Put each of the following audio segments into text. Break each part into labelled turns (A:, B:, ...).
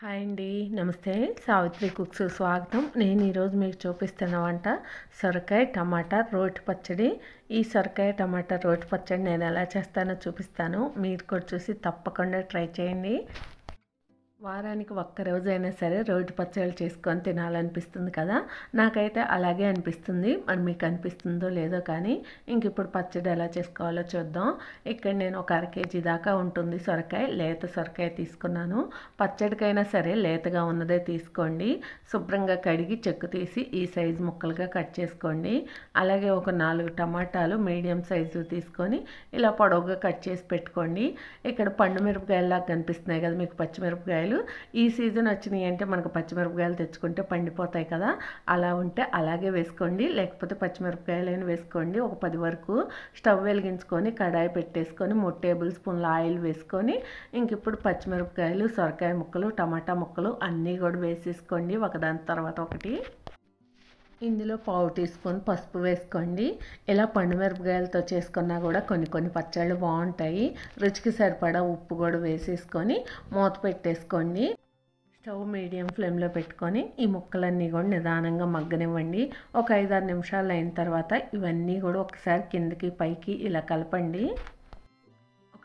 A: hi అండి నమస్తే Savitri cooks స్వాగతం నేను ఈరోజు మీకు చూపిస్తున్న వంట సొరకాయ టమాటా రోటి పచ్చడి ఈ సొరకాయ టమాటా రోటి పచ్చడి నేను ఎలా చేస్తానో చూపిస్తాను మీరు కూడా చూసి తప్పకుండా ట్రై చేయండి వారానికి ఒక్క రోజైనా సరే రోడ్డు పచ్చళ్ళు చేసుకొని తినాలనిపిస్తుంది కదా నాకైతే అలాగే అనిపిస్తుంది మరి మీకు అనిపిస్తుందో లేదో కానీ ఇంక ఇప్పుడు పచ్చడి ఎలా చేసుకోవాలో చూద్దాం ఇక్కడ నేను ఒక అర కేజీ దాకా ఉంటుంది సొరకాయ లేత సొరకాయ తీసుకున్నాను పచ్చడికైనా సరే లేతగా ఉన్నదే తీసుకోండి శుభ్రంగా కడిగి చెక్కు తీసి ఈ సైజు ముక్కలుగా కట్ చేసుకోండి అలాగే ఒక నాలుగు టమాటాలు మీడియం సైజు తీసుకొని ఇలా పొడవుగా కట్ చేసి పెట్టుకోండి ఇక్కడ పండు మిరపకాయలాగా కనిపిస్తున్నాయి కదా మీకు పచ్చిమిరపకాయలు మిరపకాయలు ఈ సీజన్ వచ్చినాయి అంటే మనకు పచ్చిమిరపకాయలు తెచ్చుకుంటే పండిపోతాయి కదా అలా ఉంటే అలాగే వేసుకోండి లేకపోతే పచ్చిమిరపకాయలు వేసుకోండి ఒక పది వరకు స్టవ్ వెలిగించుకొని కడాయి పెట్టేసుకొని మూడు టేబుల్ స్పూన్ల ఆయిల్ వేసుకొని ఇంక ఇప్పుడు పచ్చిమిరపకాయలు సొరకాయ ముక్కలు టమాటా ముక్కలు అన్నీ కూడా వేసేసుకోండి ఒకదాని తర్వాత ఒకటి ఇందులో పావు టీ స్పూన్ పసుపు వేసుకోండి ఇలా పండుమిరపకాయలతో చేసుకున్నా కూడా కొన్ని కొన్ని పచ్చళ్ళు బాగుంటాయి రుచికి సరిపడా ఉప్పు కూడా వేసేసుకొని మూత పెట్టేసుకోండి స్టవ్ మీడియం ఫ్లేమ్లో పెట్టుకొని ఈ ముక్కలన్నీ కూడా నిదానంగా మగ్గనివ్వండి ఒక ఐదారు నిమిషాలు అయిన తర్వాత ఇవన్నీ కూడా ఒకసారి కిందకి పైకి ఇలా కలపండి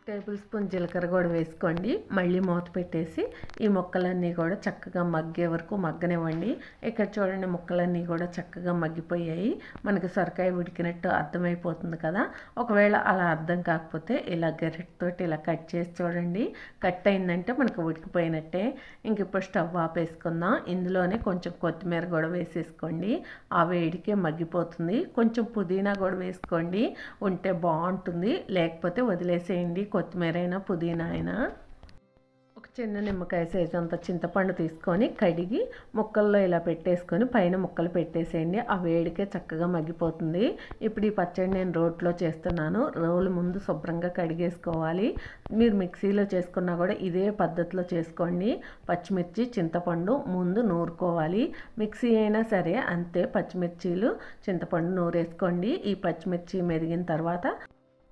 A: టేబుల్ స్పూన్ జీలకర్ర కూడా వేసుకోండి మళ్ళీ మూత పెట్టేసి ఈ ముక్కలన్నీ కూడా చక్కగా మగ్గే వరకు మగ్గనివ్వండి ఇక్కడ చూడండి ముక్కలన్నీ కూడా చక్కగా మగ్గిపోయాయి మనకి సొరకాయ ఉడికినట్టు అర్థమైపోతుంది కదా ఒకవేళ అలా అర్థం కాకపోతే ఇలా గరిటతోటి ఇలా కట్ చేసి చూడండి కట్ అయిందంటే మనకు ఉడికిపోయినట్టే ఇంక ఇప్పుడు స్టవ్ ఆపేసుకుందాం ఇందులోనే కొంచెం కొత్తిమీర కూడా వేసేసుకోండి ఆ వేడికే మగ్గిపోతుంది కొంచెం పుదీనా కూడా వేసుకోండి ఉంటే బాగుంటుంది లేకపోతే వదిలేసేయండి కొత్తిమీర అయినా పుదీనా అయినా ఒక చిన్న నిమ్మకాయ సైజు అంత చింతపండు తీసుకొని కడిగి ముక్కల్లో ఇలా పెట్టేసుకొని పైన ముక్కలు పెట్టేసేయండి ఆ వేడికే చక్కగా మగ్గిపోతుంది ఇప్పుడు ఈ పచ్చడి నేను రోట్లో చేస్తున్నాను రోలు ముందు శుభ్రంగా కడిగేసుకోవాలి మీరు మిక్సీలో చేసుకున్నా కూడా ఇదే పద్ధతిలో చేసుకోండి పచ్చిమిర్చి చింతపండు ముందు నూరుకోవాలి మిక్సీ అయినా సరే అంతే పచ్చిమిర్చీలు చింతపండు నూరేసుకోండి ఈ పచ్చిమిర్చి మెరిగిన తర్వాత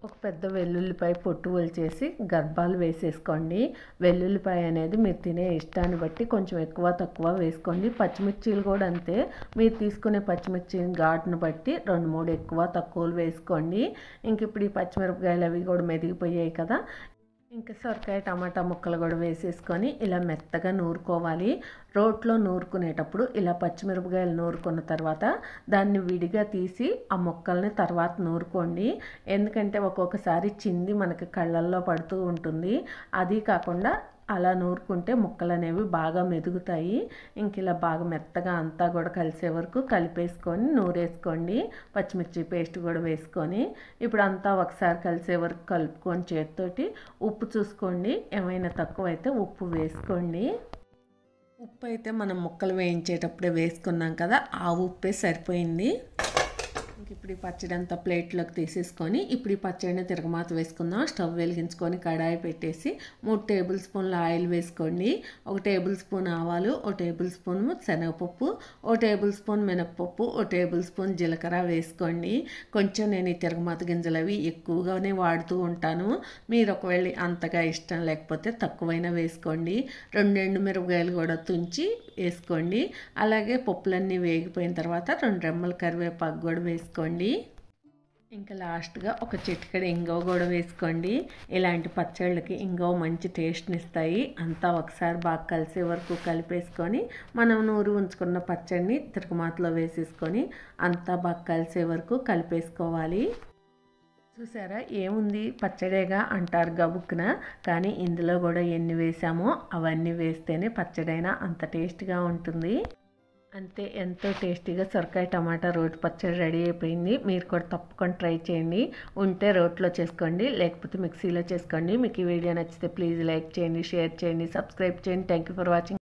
A: ఒక పెద్ద వెల్లుల్లిపాయ పొట్టు ఒలిచేసి గర్భాలు వేసేసుకోండి వెల్లుల్లిపాయ అనేది మీరు తినే ఇష్టాన్ని బట్టి కొంచెం ఎక్కువ తక్కువ వేసుకోండి పచ్చిమిర్చీలు కూడా అంతే మీరు తీసుకునే పచ్చిమిర్చి ఘాటును బట్టి రెండు మూడు ఎక్కువ తక్కువలు వేసుకోండి ఇంక ఇప్పుడు ఈ పచ్చిమిరపకాయలు అవి కూడా మెదిగిపోయాయి కదా ఇంకా సొరకాయ టమాటా ముక్కలు కూడా వేసేసుకొని ఇలా మెత్తగా నూరుకోవాలి రోట్లో నూరుకునేటప్పుడు ఇలా పచ్చిమిరపకాయలు నూరుకున్న తర్వాత దాన్ని విడిగా తీసి ఆ ముక్కల్ని తర్వాత నూరుకోండి ఎందుకంటే ఒక్కొక్కసారి చింది మనకి కళ్ళల్లో పడుతూ ఉంటుంది అది కాకుండా అలా నూరుకుంటే ముక్కలు అనేవి బాగా మెదుగుతాయి ఇంక ఇలా బాగా మెత్తగా అంతా కూడా కలిసే వరకు కలిపేసుకొని నూరేసుకోండి పచ్చిమిర్చి పేస్ట్ కూడా వేసుకొని ఇప్పుడు అంతా ఒకసారి కలిసే వరకు కలుపుకొని చేతితోటి ఉప్పు చూసుకోండి ఏమైనా తక్కువైతే ఉప్పు వేసుకోండి ఉప్పు అయితే మనం ముక్కలు వేయించేటప్పుడే వేసుకున్నాం కదా ఆ ఉప్పే సరిపోయింది ఇప్పుడు ఈ పచ్చడి అంతా ప్లేట్లోకి తీసేసుకొని ఇప్పుడు ఈ పచ్చడిని తిరగమాత వేసుకుందాం స్టవ్ వెలిగించుకొని కడాయి పెట్టేసి మూడు టేబుల్ స్పూన్ల ఆయిల్ వేసుకోండి ఒక టేబుల్ స్పూన్ ఆవాలు ఒక టేబుల్ స్పూన్ శనగపప్పు ఒక టేబుల్ స్పూన్ మినప్పప్పు ఒక టేబుల్ స్పూన్ జీలకర్ర వేసుకోండి కొంచెం నేను ఈ తిరగమాత గింజలు అవి ఎక్కువగానే వాడుతూ ఉంటాను మీరు ఒకవేళ అంతగా ఇష్టం లేకపోతే తక్కువైనా వేసుకోండి రెండు ఎండు మిరపకాయలు కూడా తుంచి వేసుకోండి అలాగే పప్పులన్నీ వేగిపోయిన తర్వాత రెండు రెమ్మల కరివేపాకు కూడా వేసుకోండి వేసుకోండి ఇంకా లాస్ట్గా ఒక చిటికడ ఇంగో కూడా వేసుకోండి ఇలాంటి పచ్చళ్ళకి ఇంగో మంచి టేస్ట్ని ఇస్తాయి అంతా ఒకసారి బాగా కలిసే వరకు కలిపేసుకొని మనం నూరు ఉంచుకున్న పచ్చడిని తిరకమాతలో వేసేసుకొని అంతా బాగా కలిసే వరకు కలిపేసుకోవాలి చూసారా ఏముంది పచ్చడేగా అంటారు గబుక్కున కానీ ఇందులో కూడా ఎన్ని వేసామో అవన్నీ వేస్తేనే పచ్చడైనా అంత టేస్ట్గా ఉంటుంది అంతే ఎంతో టేస్టీగా సొరకాయ టమాటా రోటి పచ్చడి రెడీ అయిపోయింది మీరు కూడా తప్పకుండా ట్రై చేయండి ఉంటే రోట్లో చేసుకోండి లేకపోతే మిక్సీలో చేసుకోండి మీకు ఈ వీడియో నచ్చితే ప్లీజ్ లైక్ చేయండి షేర్ చేయండి సబ్స్క్రైబ్ చేయండి థ్యాంక్ ఫర్ వాచింగ్